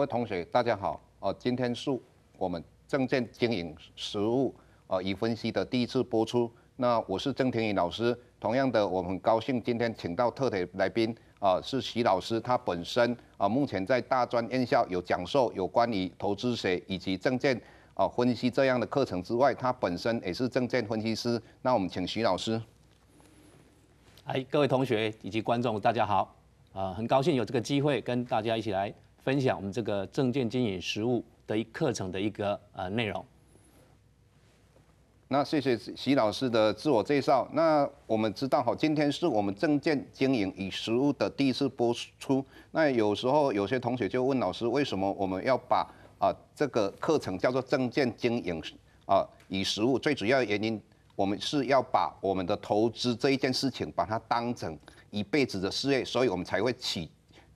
各位同学，大家好！啊，今天是我们证券经营实务呃与分析的第一次播出。那我是郑天宇老师。同样的，我们很高兴今天请到特约来宾啊，是徐老师。他本身啊，目前在大专院校有讲授有关于投资学以及证券啊分析这样的课程之外，他本身也是证券分析师。那我们请徐老师。哎，各位同学以及观众，大家好！啊，很高兴有这个机会跟大家一起来。分享我们这个证券经营实务的一课程的一个呃内容。那谢谢徐老师的自我介绍。那我们知道哈，今天是我们证件经营与实务的第一次播出。那有时候有些同学就问老师，为什么我们要把啊这个课程叫做证件经营啊与实务？最主要原因，我们是要把我们的投资这一件事情，把它当成一辈子的事业，所以我们才会起。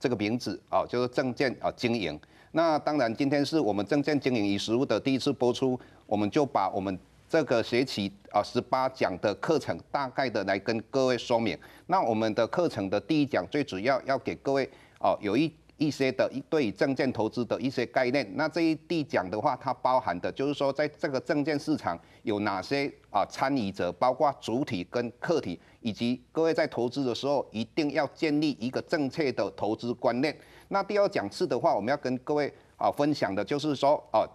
这个名字啊，就是证券啊经营。那当然，今天是我们证券经营与实务的第一次播出，我们就把我们这个学期啊十八讲的课程大概的来跟各位说明。那我们的课程的第一讲最主要要给各位哦，有一一些的一对证券投资的一些概念。那这一第讲的话，它包含的就是说，在这个证券市场有哪些啊参与者，包括主体跟客体。以及各位在投资的时候，一定要建立一个正确的投资观念。那第二讲次的话，我们要跟各位啊分享的就是说，哦，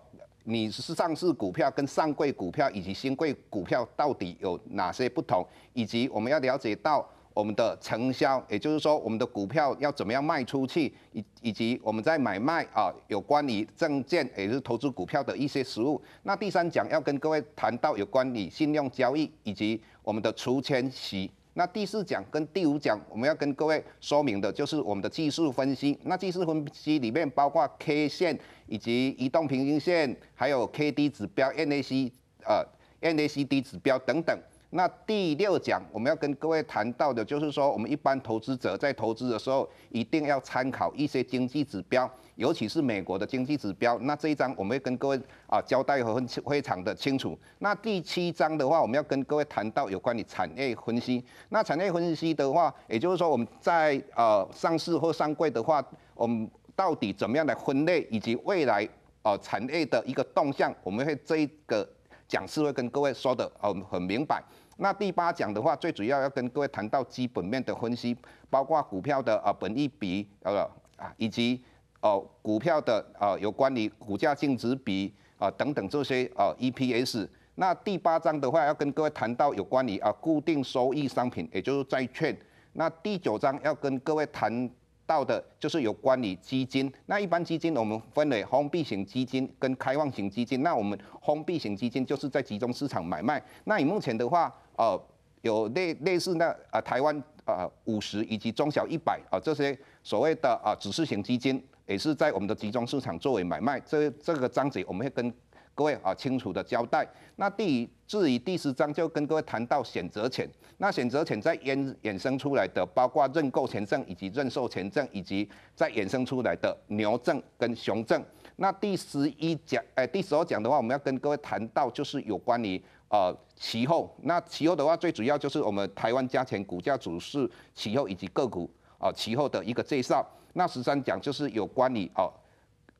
你是上市股票、跟上柜股票以及新贵股票到底有哪些不同，以及我们要了解到我们的承销，也就是说我们的股票要怎么样卖出去，以以及我们在买卖啊有关于证券，也就是投资股票的一些实务。那第三讲要跟各位谈到有关于信用交易以及我们的除签息。那第四讲跟第五讲，我们要跟各位说明的就是我们的技术分析。那技术分析里面包括 K 线，以及移动平均线，还有 KD 指标、N a c 呃 N a c d 指标等等。那第六讲我们要跟各位谈到的，就是说我们一般投资者在投资的时候，一定要参考一些经济指标，尤其是美国的经济指标。那这一章我们会跟各位啊交代和非常的清楚。那第七章的话，我们要跟各位谈到有关于产业分析。那产业分析的话，也就是说我们在呃上市或上柜的话，我们到底怎么样来分类，以及未来呃产业的一个动向，我们会这个。讲师会跟各位说的很很明白。那第八讲的话，最主要要跟各位谈到基本面的分析，包括股票的啊本益比呃啊以及哦股票的啊有关于股价净值比啊等等这些啊 EPS。那第八章的话，要跟各位谈到有关于啊固定收益商品，也就是债券。那第九章要跟各位谈。到的就是有关于基金，那一般基金我们分为封闭型基金跟开放型基金，那我们封闭型基金就是在集中市场买卖，那你目前的话，呃，有类类似那啊台湾呃五十以及中小一百啊这些所谓的啊指示型基金，也是在我们的集中市场作为买卖，这这个章节我们会跟。各位啊，清楚的交代。那第至于第十章就跟各位谈到选择权，那选择权在衍衍生出来的，包括认购权证以及认售权证，以及在衍生出来的牛证跟熊证。那第十一讲，哎，第十二讲的话，我们要跟各位谈到就是有关于呃期后。那期后的话，最主要就是我们台湾加权股价走势期后以及个股啊期后的一个介绍。那十三讲就是有关于啊。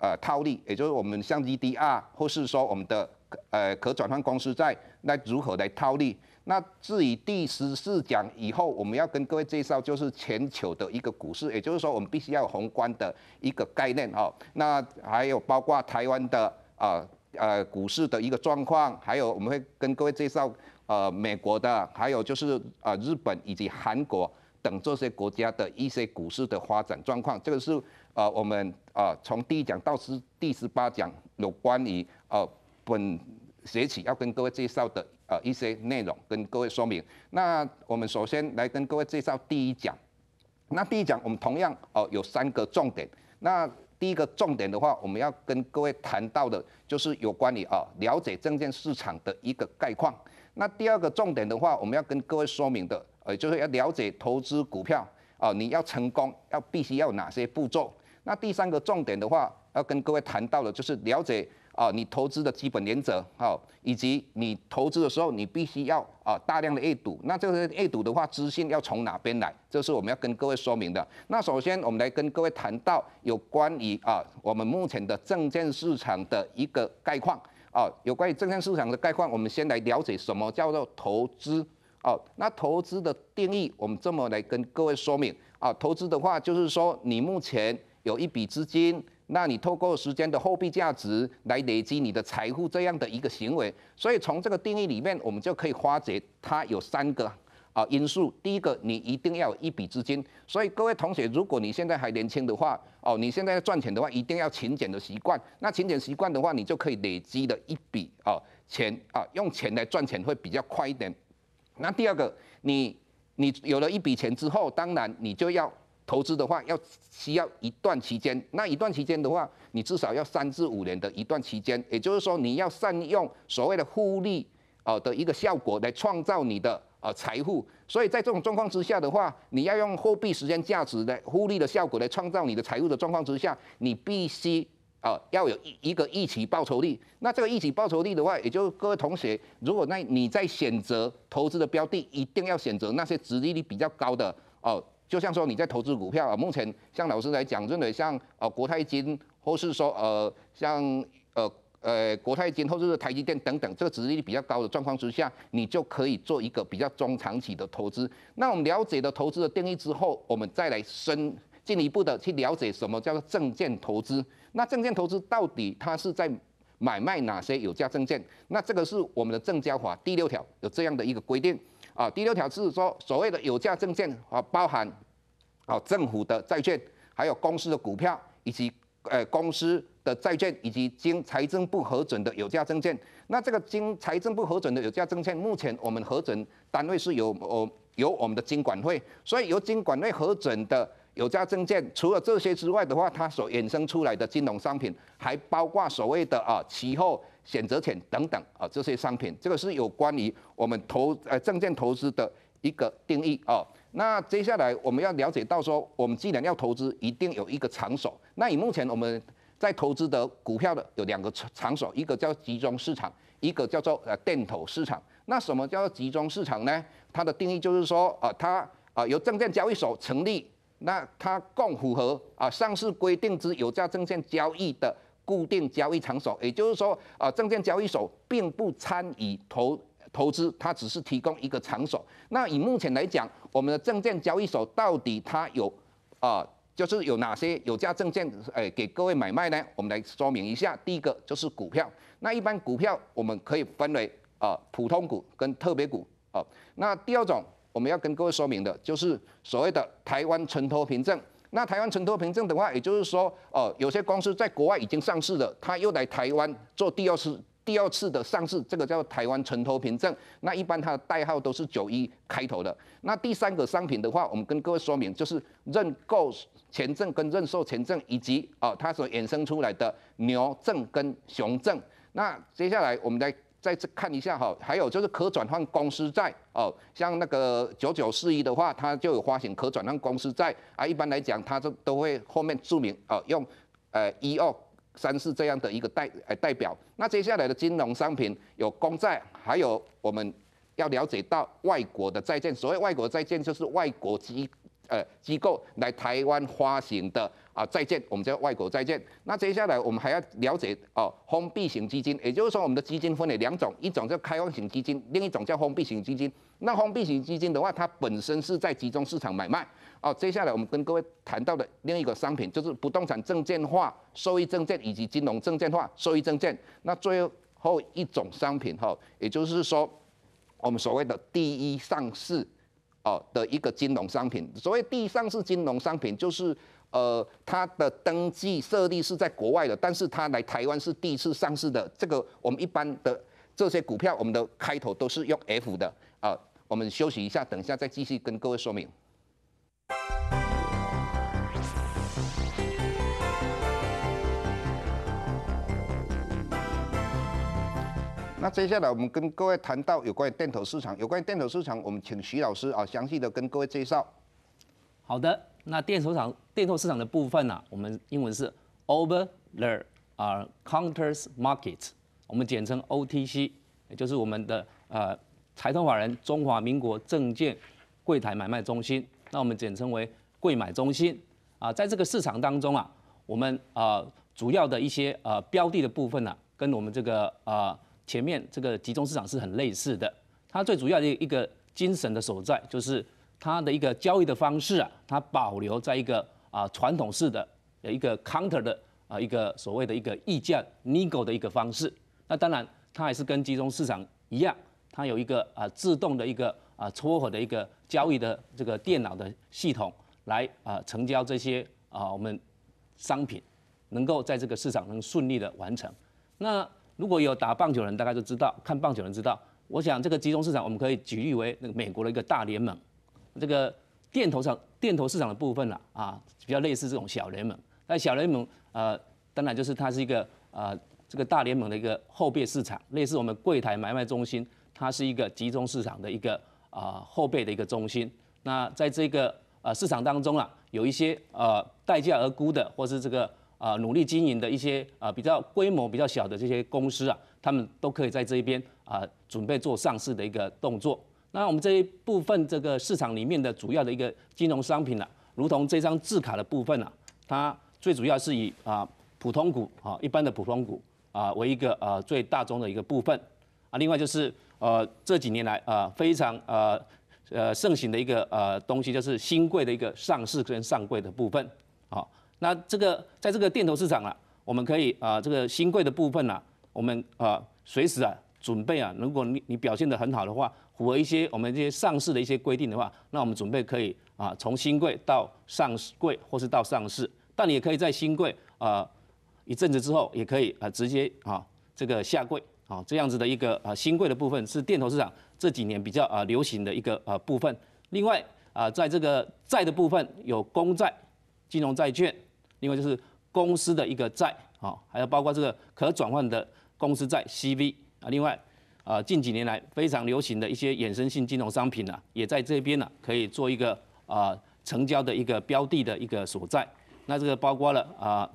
呃，套利，也就是我们像 E D R 或是说我们的呃可转换公司债那如何来套利。那至于第十四讲以后，我们要跟各位介绍就是全球的一个股市，也就是说我们必须要有宏观的一个概念哈。那还有包括台湾的啊呃股市的一个状况，还有我们会跟各位介绍呃美国的，还有就是呃日本以及韩国等这些国家的一些股市的发展状况，这个是。啊，我们啊，从第一讲到第第十八讲，有关于啊本学期要跟各位介绍的啊一些内容，跟各位说明。那我们首先来跟各位介绍第一讲。那第一讲，我们同样哦有三个重点。那第一个重点的话，我们要跟各位谈到的就是有关于啊了解证券市场的一个概况。那第二个重点的话，我们要跟各位说明的，呃，就是要了解投资股票啊，你要成功要必须要哪些步骤。那第三个重点的话，要跟各位谈到的就是了解啊，你投资的基本原则，好，以及你投资的时候，你必须要啊大量的 A 赌。那这个 A 赌的话，资讯要从哪边来？这是我们要跟各位说明的。那首先，我们来跟各位谈到有关于啊，我们目前的证券市场的一个概况啊，有关于证券市场的概况，我们先来了解什么叫做投资啊。那投资的定义，我们这么来跟各位说明啊，投资的话就是说你目前有一笔资金，那你透过时间的货币价值来累积你的财富这样的一个行为，所以从这个定义里面，我们就可以发觉它有三个啊因素。第一个，你一定要有一笔资金。所以各位同学，如果你现在还年轻的话，哦，你现在要赚钱的话，一定要勤俭的习惯。那勤俭习惯的话，你就可以累积的一笔啊钱啊，用钱来赚钱会比较快一点。那第二个，你你有了一笔钱之后，当然你就要。投资的话，要需要一段期间，那一段期间的话，你至少要三至五年的一段期间，也就是说，你要善用所谓的互利啊的一个效果来创造你的呃财富。所以在这种状况之下的话，你要用货币时间价值的互利的效果来创造你的财富的状况之下，你必须啊要有一一个预期报酬率。那这个预期报酬率的话，也就是各位同学，如果那你在选择投资的标的，一定要选择那些值利率比较高的哦。就像说你在投资股票啊，目前像老师来讲，真的像呃国泰金，或是说呃像呃呃国泰金，或者是台积电等等这个值利率比较高的状况之下，你就可以做一个比较中长期的投资。那我们了解了投资的定义之后，我们再来深进一步的去了解什么叫做证券投资。那证券投资到底它是在买卖哪些有价证券？那这个是我们的证交法第六条有这样的一个规定。啊，第六条是说所谓的有价证券啊，包含啊政府的债券，还有公司的股票，以及呃公司的债券，以及经财政部核准的有价证券。那这个经财政部核准的有价证券，目前我们核准单位是由哦由我们的经管会，所以由经管会核准的有价证券，除了这些之外的话，它所衍生出来的金融商品，还包括所谓的啊期货、选择权等等啊，这些商品，这个是有关于我们投呃证券投资的一个定义啊。那接下来我们要了解到说，我们既然要投资，一定有一个场所。那以目前我们在投资的股票的有两个场所，一个叫集中市场，一个叫做呃电投市场。那什么叫做集中市场呢？它的定义就是说啊，它啊由证券交易所成立，那它共符合啊上市规定之有价证券交易的。固定交易场所，也就是说，呃，证券交易所并不参与投投资，它只是提供一个场所。那以目前来讲，我们的证券交易所到底它有，啊，就是有哪些有价证券，哎，给各位买卖呢？我们来说明一下。第一个就是股票，那一般股票我们可以分为啊普通股跟特别股啊。那第二种我们要跟各位说明的就是所谓的台湾存托凭证。那台湾存托凭证的话，也就是说，哦，有些公司在国外已经上市了，他又来台湾做第二次、第二次的上市，这个叫台湾存托凭证。那一般它的代号都是九一开头的。那第三个商品的话，我们跟各位说明，就是认购前证跟认售前证，以及哦，它所衍生出来的牛证跟熊证。那接下来我们来。再次看一下哈，还有就是可转换公司债哦，像那个九九四一的话，它就有发行可转换公司债啊。一般来讲，它就都会后面注明哦，用呃一二三四这样的一个代呃代表。那接下来的金融商品有公债，还有我们要了解到外国的债券。所谓外国债券，就是外国基。呃，机构来台湾发行的啊债券，我们叫外国债券。那接下来我们还要了解哦，封闭型基金，也就是说我们的基金分两种，一种叫开放型基金，另一种叫封闭型基金。那封闭型基金的话，它本身是在集中市场买卖。哦，接下来我们跟各位谈到的另一个商品就是不动产证券化收益证券以及金融证券化收益证券。那最后一种商品哈，也就是说我们所谓的第一上市。的一个金融商品，所谓第一上市金融商品，就是呃它的登记设立是在国外的，但是它来台湾是第一次上市的。这个我们一般的这些股票，我们的开头都是用 F 的啊。我们休息一下，等一下再继续跟各位说明。那接下来我们跟各位谈到有关于电投市场，有关于电投市场，我们请徐老师啊详细的跟各位介绍。好的，那电投场电投市场的部分呢，我们英文是 Over the 啊 Counters Market，我们简称 OTC，也就是我们的呃财团法人中华民国证券柜台买卖中心，那我们简称为柜买中心啊，在这个市场当中啊，我们啊主要的一些呃标的的部分呢，跟我们这个啊。前面这个集中市场是很类似的，它最主要的一个精神的所在就是它的一个交易的方式啊，它保留在一个啊传统式的一个 counter 的啊一个所谓的一个溢价 n e g o 的一个方式。那当然，它还是跟集中市场一样，它有一个啊自动的一个啊撮合的一个交易的这个电脑的系统来啊成交这些啊我们商品，能够在这个市场能顺利的完成。那如果有打棒球人，大概就知道看棒球人知道。我想这个集中市场，我们可以举例为那个美国的一个大联盟，这个电头上电头市场的部分啦啊，比较类似这种小联盟。那小联盟呃，当然就是它是一个呃这个大联盟的一个后备市场，类似我们柜台买卖中心，它是一个集中市场的一个啊后备的一个中心。那在这个呃市场当中啊，有一些呃待价而沽的，或是这个。啊，努力经营的一些啊比较规模比较小的这些公司啊，他们都可以在这一边啊准备做上市的一个动作。那我们这一部分这个市场里面的主要的一个金融商品呢，如同这张字卡的部分呢，它最主要是以啊普通股啊一般的普通股啊为一个呃最大宗的一个部分啊。另外就是呃这几年来呃非常呃呃盛行的一个呃东西，就是新贵的一个上市跟上柜的部分啊。那这个在这个电投市场啊，我们可以啊这个新贵的部分呢，我们啊随时啊准备啊，如果你你表现得很好的话，符合一些我们这些上市的一些规定的话，那我们准备可以啊从新贵到上市贵或是到上市，但你也可以在新贵啊一阵子之后，也可以啊直接啊这个下贵啊这样子的一个啊新贵的部分是电投市场这几年比较啊流行的一个啊部分。另外啊在这个债的部分有公债、金融债券。另外就是公司的一个债啊，还有包括这个可转换的公司债 （CV） 啊，另外啊近几年来非常流行的一些衍生性金融商品呢，也在这边呢可以做一个啊成交的一个标的的一个所在。那这个包括了啊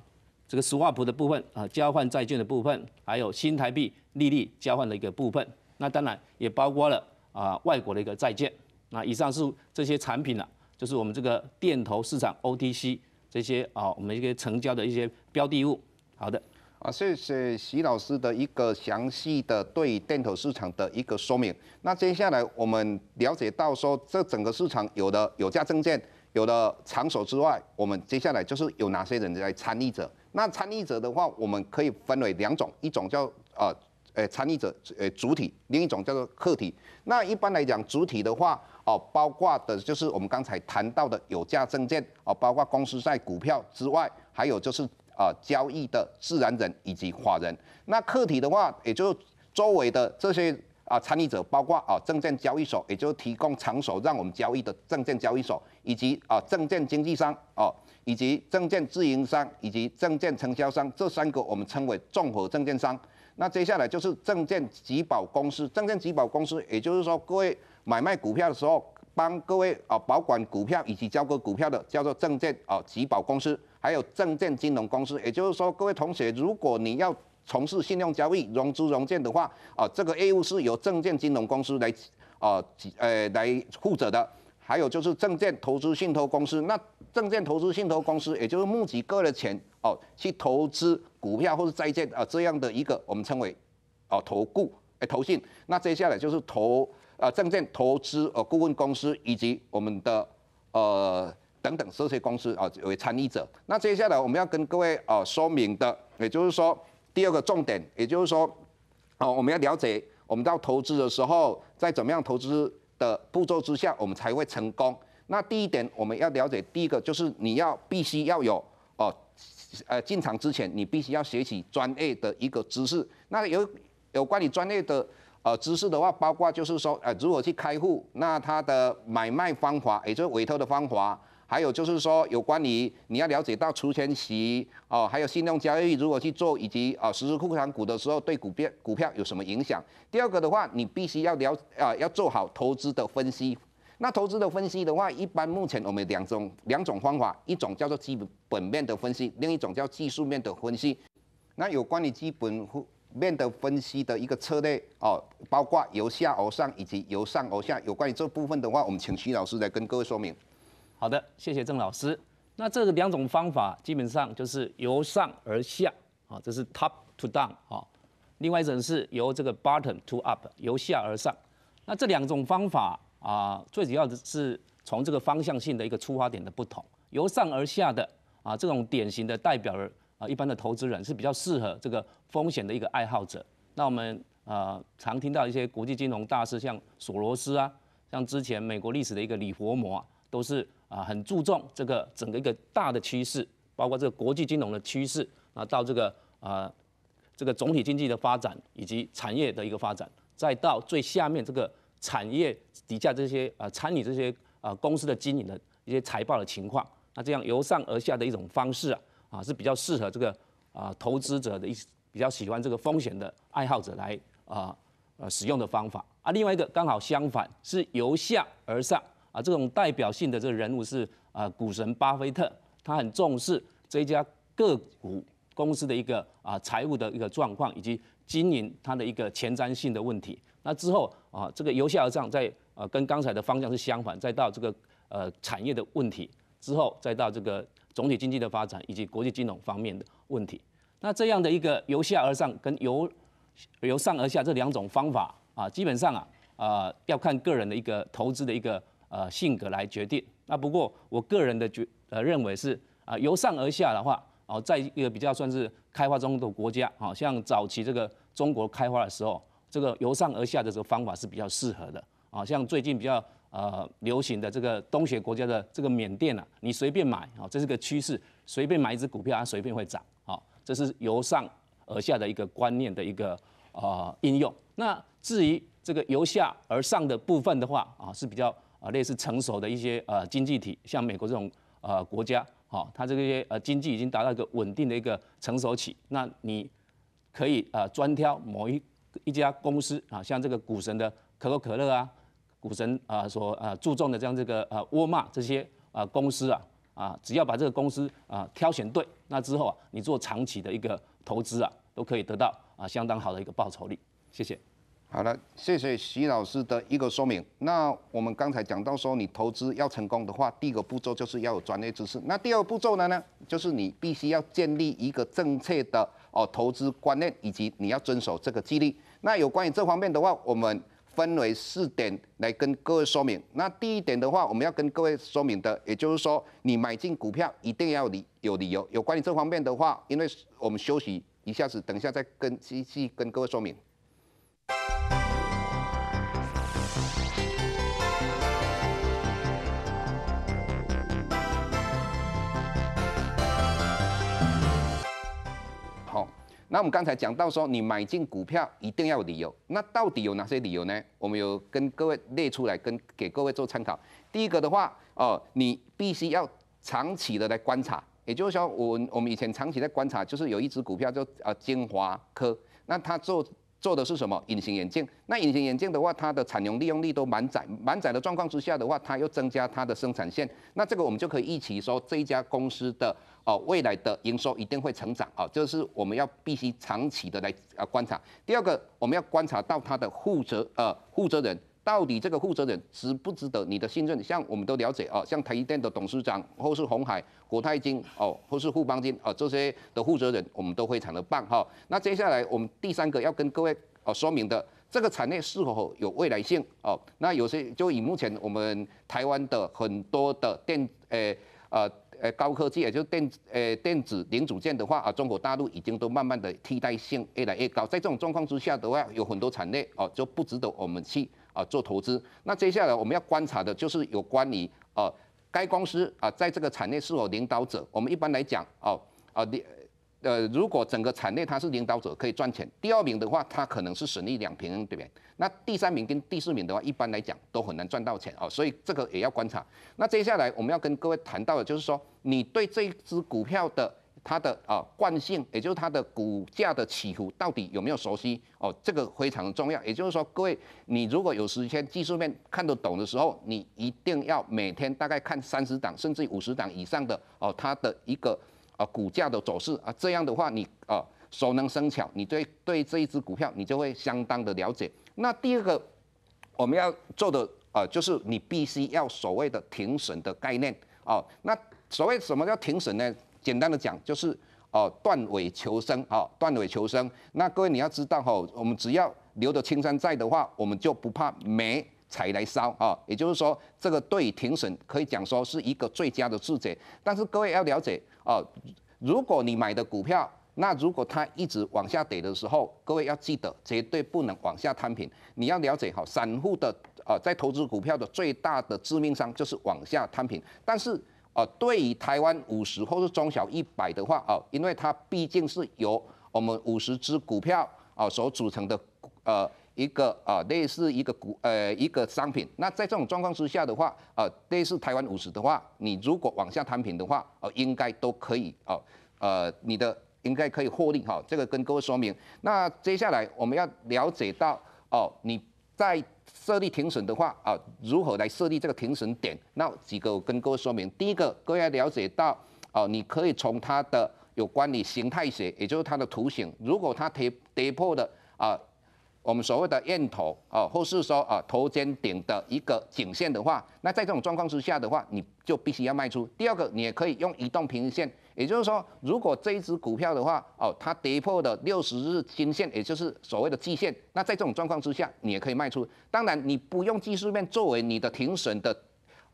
这个石化普的部分啊，交换债券的部分，还有新台币利率交换的一个部分。那当然也包括了啊外国的一个债券。那以上是这些产品呢，就是我们这个电投市场 （OTC）。这些啊，我们一个成交的一些标的物。好的，啊，谢谢徐老师的一个详细的对电投市场的一个说明。那接下来我们了解到说，这整个市场有的有价证券，有的场所之外，我们接下来就是有哪些人在参与者。那参与者的话，我们可以分为两种，一种叫啊，诶，参与者呃主体，另一种叫做客体。那一般来讲，主体的话。哦，包括的就是我们刚才谈到的有价证券，哦，包括公司在股票之外，还有就是啊交易的自然人以及法人。那客体的话，也就是周围的这些啊参与者，包括啊证券交易所，也就是提供场所让我们交易的证券交易所，以及啊证券经纪商，哦，以及证券自营商以及证券承销商，这三个我们称为综合证券商。那接下来就是证券集保公司，证券集保公司，也就是说各位。买卖股票的时候，帮各位啊保管股票以及交割股票的叫做证券啊集保公司，还有证券金融公司。也就是说，各位同学，如果你要从事信用交易、融资融券的话，啊，这个业务是由证券金融公司来啊呃来负责的。还有就是证券投资信托公司，那证券投资信托公司也就是募集个人钱哦去投资股票或者债券啊这样的一个我们称为啊投顾哎投信。那接下来就是投。呃，证券投资呃，顾问公司以及我们的呃等等这些公司啊为参与者。那接下来我们要跟各位呃说明的，也就是说第二个重点，也就是说，哦我们要了解，我们到投资的时候，在怎么样投资的步骤之下，我们才会成功。那第一点我们要了解，第一个就是你要必须要有哦呃进场之前，你必须要学习专业的一个知识。那有有关你专业的。呃，知识的话，包括就是说，呃，如果去开户，那它的买卖方法，也就是委托的方法，还有就是说，有关于你要了解到出权息哦，还有信用交易如果去做，以及呃，实时库存股的时候对股票股票有什么影响。第二个的话，你必须要了啊，要做好投资的分析。那投资的分析的话，一般目前我们两种两种方法，一种叫做基本面的分析，另一种叫技术面的分析。那有关于基本。面的分析的一个策略哦，包括由下而上以及由上而下。有关于这部分的话，我们请徐老师来跟各位说明。好的，谢谢郑老师。那这两种方法基本上就是由上而下，啊，这是 top to down 啊，另外一种是由这个 bottom to up，由下而上。那这两种方法啊，最主要的是从这个方向性的一个出发点的不同。由上而下的啊，这种典型的代表了啊，一般的投资人是比较适合这个风险的一个爱好者。那我们啊，常听到一些国际金融大师，像索罗斯啊，像之前美国历史的一个李佛摩啊，都是啊很注重这个整个一个大的趋势，包括这个国际金融的趋势啊，到这个啊这个总体经济的发展，以及产业的一个发展，再到最下面这个产业底下这些啊参与这些啊公司的经营的一些财报的情况，那这样由上而下的一种方式啊。啊，是比较适合这个啊投资者的一比较喜欢这个风险的爱好者来啊呃使用的方法啊。另外一个刚好相反是由下而上啊，这种代表性的这个人物是啊股神巴菲特，他很重视这家个股公司的一个啊财务的一个状况以及经营它的一个前瞻性的问题。那之后啊，这个由下而上在呃跟刚才的方向是相反，再到这个呃产业的问题之后，再到这个。总体经济的发展以及国际金融方面的问题，那这样的一个由下而上跟由由上而下这两种方法啊，基本上啊啊要看个人的一个投资的一个呃性格来决定。那不过我个人的觉呃认为是啊由上而下的话，哦在一个比较算是开发中的国家好像早期这个中国开发的时候，这个由上而下的这个方法是比较适合的啊，像最近比较。呃，流行的这个东协国家的这个缅甸啊，你随便买啊，这是个趋势，随便买一只股票它随便会涨啊，这是由上而下的一个观念的一个呃应用。那至于这个由下而上的部分的话啊，是比较啊类似成熟的一些呃经济体，像美国这种呃国家，好，它这些呃经济已经达到一个稳定的一个成熟期，那你可以啊专挑某一一家公司啊，像这个股神的可口可乐啊。股神啊，所啊注重的这样这个啊窝玛这些啊公司啊啊，只要把这个公司啊挑选对，那之后啊你做长期的一个投资啊，都可以得到啊相当好的一个报酬率。谢谢。好了，谢谢徐老师的一个说明。那我们刚才讲到说，你投资要成功的话，第一个步骤就是要有专业知识。那第二个步骤呢呢，就是你必须要建立一个正确的哦投资观念，以及你要遵守这个纪律。那有关于这方面的话，我们。分为四点来跟各位说明。那第一点的话，我们要跟各位说明的，也就是说，你买进股票一定要理有理由。有关于这方面的话，因为我们休息一下子，等一下再跟继续跟各位说明。那我们刚才讲到说，你买进股票一定要有理由。那到底有哪些理由呢？我们有跟各位列出来，跟给各位做参考。第一个的话，哦，你必须要长期的来观察。也就是说，我我们以前长期在观察，就是有一只股票叫呃精华科，那它做。做的是什么？隐形眼镜。那隐形眼镜的话，它的产能利用率都满载、满载的状况之下的话，它又增加它的生产线。那这个我们就可以一起说，这一家公司的哦未来的营收一定会成长啊，就是我们要必须长期的来啊观察。第二个，我们要观察到它的负责呃负责人。到底这个负责人值不值得你的信任？像我们都了解哦，像台电的董事长，或是鸿海、国泰金哦，或是富邦金哦，这些的负责人，我们都非常的棒哈。那接下来我们第三个要跟各位哦说明的，这个产业是否有未来性哦？那有些就以目前我们台湾的很多的电诶呃呃高科技，也就电诶电子零组件的话啊，中国大陆已经都慢慢的替代性越来越高，在这种状况之下的话，有很多产业哦就不值得我们去。啊，做投资。那接下来我们要观察的就是有关于呃该公司啊，在这个产业是否领导者。我们一般来讲，哦，啊，呃，如果整个产业它是领导者，可以赚钱。第二名的话，它可能是损益两平，对不对？那第三名跟第四名的话，一般来讲都很难赚到钱哦，所以这个也要观察。那接下来我们要跟各位谈到的就是说，你对这只股票的。它的啊惯性，也就是它的股价的起伏，到底有没有熟悉哦？这个非常的重要。也就是说，各位，你如果有时间技术面看得懂的时候，你一定要每天大概看三十档甚至五十档以上的哦，它的一个啊股价的走势啊，这样的话你啊，熟能生巧，你对对这一只股票你就会相当的了解。那第二个我们要做的啊，就是你必须要所谓的停损的概念哦。那所谓什么叫停损呢？简单的讲就是哦，断尾求生，哈，断尾求生。那各位你要知道哈，我们只要留得青山在的话，我们就不怕没柴来烧啊。也就是说，这个对庭审可以讲说是一个最佳的字解。但是各位要了解哦，如果你买的股票，那如果它一直往下跌的时候，各位要记得绝对不能往下摊平。你要了解好，散户的呃，在投资股票的最大的致命伤就是往下摊平。但是哦，对于台湾五十或是中小一百的话，哦，因为它毕竟是由我们五十只股票哦所组成的，呃，一个呃类似一个股呃一个商品。那在这种状况之下的话，呃，类似台湾五十的话，你如果往下摊平的话，哦，应该都可以哦，呃，你的应该可以获利哈。这个跟各位说明。那接下来我们要了解到哦，你。在设立庭审的话啊，如何来设立这个庭审点？那几个我跟各位说明，第一个，各位要了解到啊，你可以从它的有关于形态学，也就是它的图形，如果它跌跌破的啊。我们所谓的燕头啊，或是说啊头肩顶的一个颈线的话，那在这种状况之下的话，你就必须要卖出。第二个，你也可以用移动平均线，也就是说，如果这只股票的话哦，它跌破的六十日均线，也就是所谓的季线，那在这种状况之下，你也可以卖出。当然，你不用技术面作为你的停损的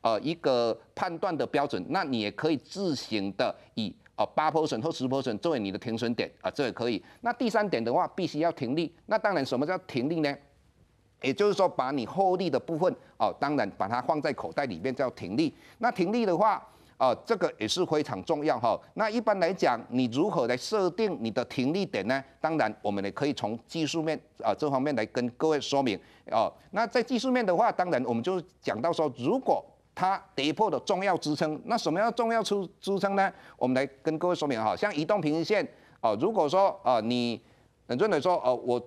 呃一个判断的标准，那你也可以自行的以。哦，八 percent 或十 percent 作为你的停损点啊，这也可以。那第三点的话，必须要停利。那当然，什么叫停利呢？也就是说，把你获利的部分哦，当然把它放在口袋里面叫停利。那停利的话，哦，这个也是非常重要哈。那一般来讲，你如何来设定你的停利点呢？当然，我们也可以从技术面啊这方面来跟各位说明哦。那在技术面的话，当然我们就讲到说，如果它跌破的重要支撑，那什么样重要支支撑呢？我们来跟各位说明哈，像移动平均线哦，如果说啊你，很认为说哦，我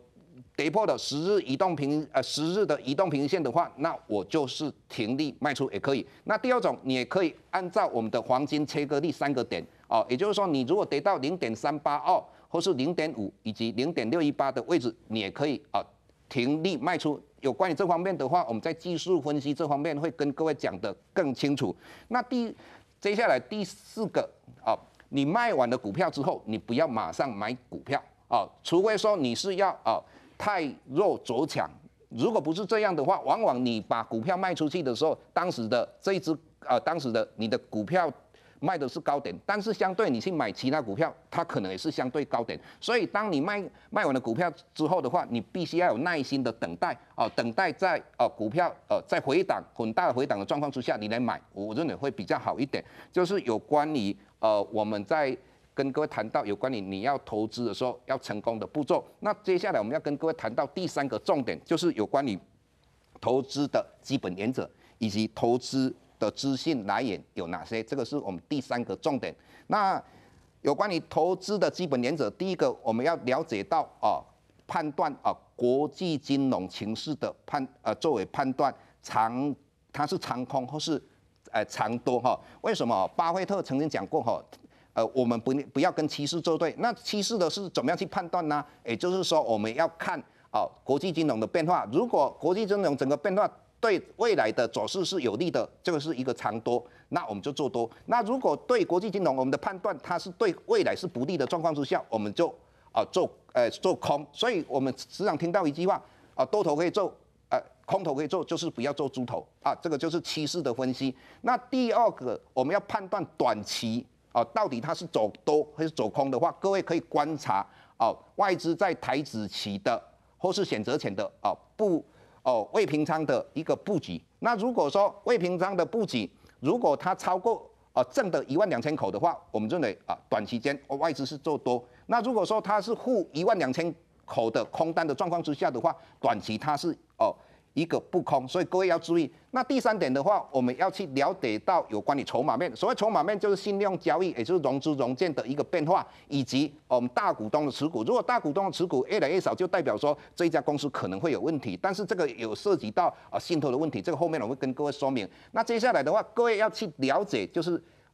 跌破的十日移动平呃十日的移动平均线的话，那我就是停利卖出也可以。那第二种，你也可以按照我们的黄金切割率三个点哦，也就是说，你如果跌到零点三八二或是零点五以及零点六一八的位置，你也可以啊停利卖出。有关于这方面的话，我们在技术分析这方面会跟各位讲得更清楚。那第接下来第四个啊，你卖完了股票之后，你不要马上买股票啊，除非说你是要啊太弱走强。如果不是这样的话，往往你把股票卖出去的时候，当时的这一只啊，当时的你的股票。卖的是高点，但是相对你去买其他股票，它可能也是相对高点。所以，当你卖卖完了股票之后的话，你必须要有耐心的等待啊，等待在呃股票呃在回档很大回档的状况之下，你来买，我认为会比较好一点。就是有关于呃我们在跟各位谈到有关于你要投资的时候要成功的步骤。那接下来我们要跟各位谈到第三个重点，就是有关于投资的基本原则以及投资。的资讯来源有哪些？这个是我们第三个重点。那有关于投资的基本原则，第一个我们要了解到啊，判断啊国际金融情势的判呃作为判断长它是长空或是呃长多哈？为什么巴菲特曾经讲过哈？呃，我们不不要跟趋势作对。那趋势的是怎么样去判断呢？也就是说我们要看啊国际金融的变化。如果国际金融整个变化。对未来的走势是有利的，这个是一个长多，那我们就做多。那如果对国际金融，我们的判断它是对未来是不利的状况之下，我们就啊做呃做空。所以我们时常听到一句话啊，多头可以做，呃，空头可以做，就是不要做猪头啊。这个就是趋势的分析。那第二个，我们要判断短期啊，到底它是走多还是走空的话，各位可以观察啊，外资在台子期的或是选择前的啊不。哦，未平仓的一个布局。那如果说未平仓的布局，如果它超过呃正的一万两千口的话，我们认为啊，短期间外资是做多。那如果说它是负一万两千口的空单的状况之下的话，短期它是哦。一个不空，所以各位要注意。那第三点的话，我们要去了解到有关于筹码面。所谓筹码面，就是信用交易，也就是融资融券的一个变化，以及我们大股东的持股。如果大股东的持股越来越少，就代表说这家公司可能会有问题。但是这个有涉及到啊信托的问题，这个后面我会跟各位说明。那接下来的话，各位要去了解，就是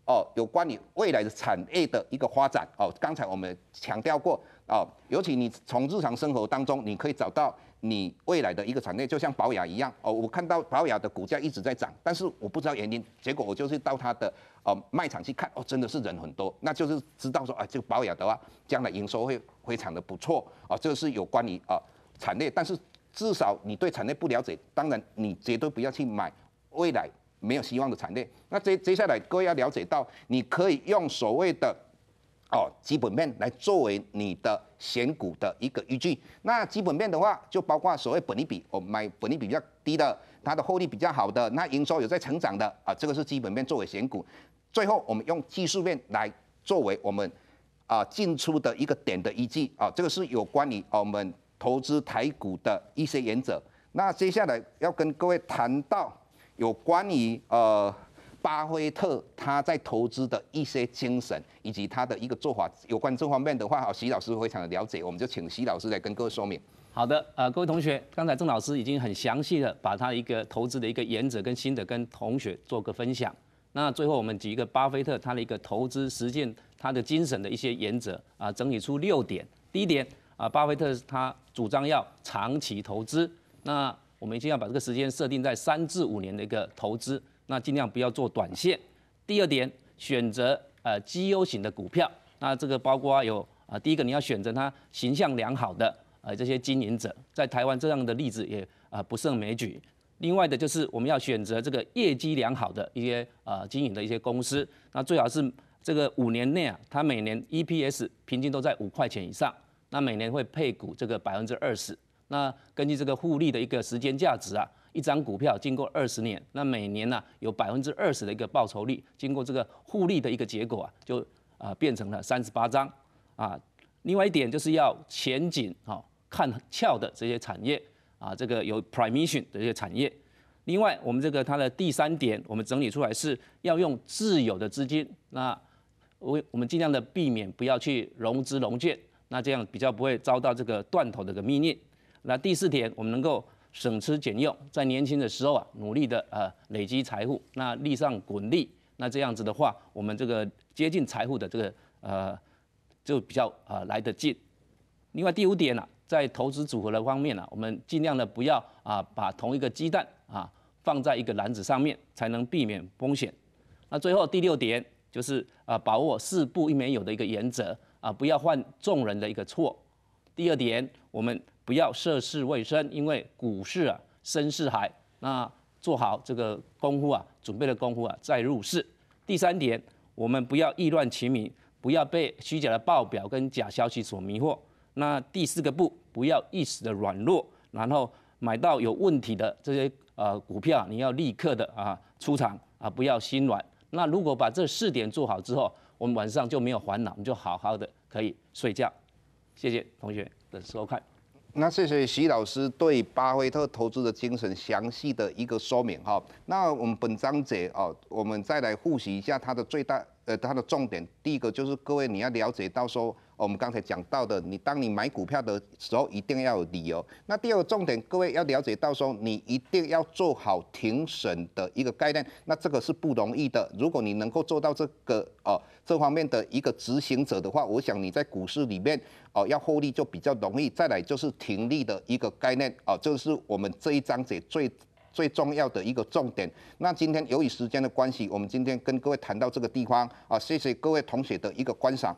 哦有关于未来的产业的一个发展。哦，刚才我们强调过哦，尤其你从日常生活当中，你可以找到。你未来的一个产业就像保雅一样哦，我看到保雅的股价一直在涨，但是我不知道原因。结果我就是到它的呃卖场去看哦，真的是人很多，那就是知道说啊，这个保雅的话将来营收会非常的不错哦，这个是有关于啊产业。但是至少你对产业不了解，当然你绝对不要去买未来没有希望的产业。那接接下来各位要了解到，你可以用所谓的。哦，基本面来作为你的选股的一个依据。那基本面的话，就包括所谓本利比，我买本利比比较低的，它的获利比较好的，那营收有在成长的啊，这个是基本面作为选股。最后，我们用技术面来作为我们啊进出的一个点的依据啊，这个是有关于我们投资台股的一些原则。那接下来要跟各位谈到有关于呃。巴菲特他在投资的一些精神以及他的一个做法，有关这方面的话，好，徐老师非常的了解，我们就请徐老师来跟各位说明。好的，呃，各位同学，刚才郑老师已经很详细的把他一个投资的一个原则跟心得跟同学做个分享。那最后我们几个巴菲特他的一个投资实践，他的精神的一些原则啊，整理出六点。第一点啊，巴菲特他主张要长期投资，那我们一定要把这个时间设定在三至五年的一个投资。那尽量不要做短线。第二点，选择呃绩优型的股票。那这个包括有啊，第一个你要选择它形象良好的呃这些经营者，在台湾这样的例子也啊不胜枚举。另外的就是我们要选择这个业绩良好的一些呃经营的一些公司。那最好是这个五年内啊，它每年 EPS 平均都在五块钱以上，那每年会配股这个百分之二十。那根据这个互利的一个时间价值啊。一张股票经过二十年，那每年呢有百分之二十的一个报酬率，经过这个互利的一个结果啊，就啊变成了三十八张啊。另外一点就是要前景哦、看俏的这些产业啊，这个有 permission 的一些产业。另外我们这个它的第三点，我们整理出来是要用自有的资金，那我我们尽量的避免不要去融资融券，那这样比较不会遭到这个断头的个命令。那第四点，我们能够。省吃俭用，在年轻的时候啊，努力的呃累积财富，那利上滚利，那这样子的话，我们这个接近财富的这个呃，就比较啊来得近。另外第五点呢，在投资组合的方面呢，我们尽量的不要啊，把同一个鸡蛋啊放在一个篮子上面，才能避免风险。那最后第六点就是啊，把握四不一没有的一个原则啊，不要犯众人的一个错。第二点，我们。不要涉世未深，因为股市啊深似海，那做好这个功夫啊，准备的功夫啊再入市。第三点，我们不要意乱情迷，不要被虚假的报表跟假消息所迷惑。那第四个不，不要一时的软弱，然后买到有问题的这些呃股票，你要立刻的啊出场啊，不要心软。那如果把这四点做好之后，我们晚上就没有烦恼，我们就好好的可以睡觉。谢谢同学的收看。那谢谢徐老师对巴菲特投资的精神详细的一个说明哈。那我们本章节哦，我们再来复习一下他的最大。呃，它的重点，第一个就是各位你要了解到说，我们刚才讲到的，你当你买股票的时候一定要有理由。那第二个重点，各位要了解到说，你一定要做好庭审的一个概念。那这个是不容易的。如果你能够做到这个哦，这方面的一个执行者的话，我想你在股市里面哦要获利就比较容易。再来就是停利的一个概念哦，就是我们这一章节最。最重要的一个重点。那今天由于时间的关系，我们今天跟各位谈到这个地方啊，谢谢各位同学的一个观赏。